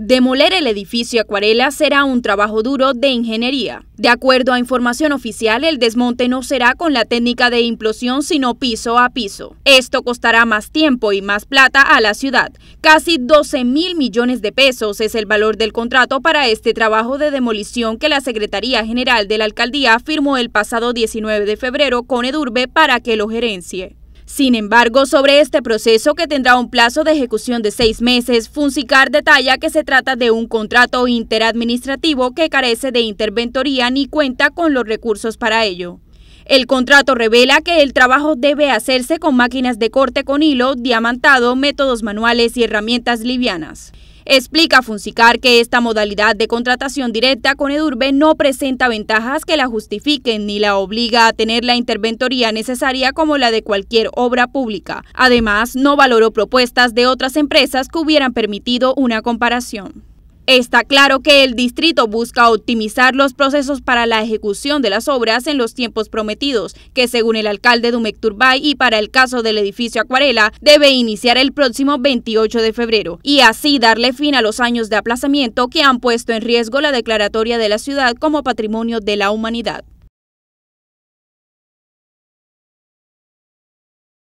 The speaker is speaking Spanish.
Demoler el edificio Acuarela será un trabajo duro de ingeniería. De acuerdo a información oficial, el desmonte no será con la técnica de implosión, sino piso a piso. Esto costará más tiempo y más plata a la ciudad. Casi 12 mil millones de pesos es el valor del contrato para este trabajo de demolición que la Secretaría General de la Alcaldía firmó el pasado 19 de febrero con Edurbe para que lo gerencie. Sin embargo, sobre este proceso que tendrá un plazo de ejecución de seis meses, Funcicar detalla que se trata de un contrato interadministrativo que carece de interventoría ni cuenta con los recursos para ello. El contrato revela que el trabajo debe hacerse con máquinas de corte con hilo, diamantado, métodos manuales y herramientas livianas. Explica Funcicar que esta modalidad de contratación directa con Edurbe no presenta ventajas que la justifiquen ni la obliga a tener la interventoría necesaria como la de cualquier obra pública. Además, no valoró propuestas de otras empresas que hubieran permitido una comparación. Está claro que el distrito busca optimizar los procesos para la ejecución de las obras en los tiempos prometidos, que según el alcalde Dumecturbay y para el caso del edificio Acuarela, debe iniciar el próximo 28 de febrero, y así darle fin a los años de aplazamiento que han puesto en riesgo la declaratoria de la ciudad como patrimonio de la humanidad.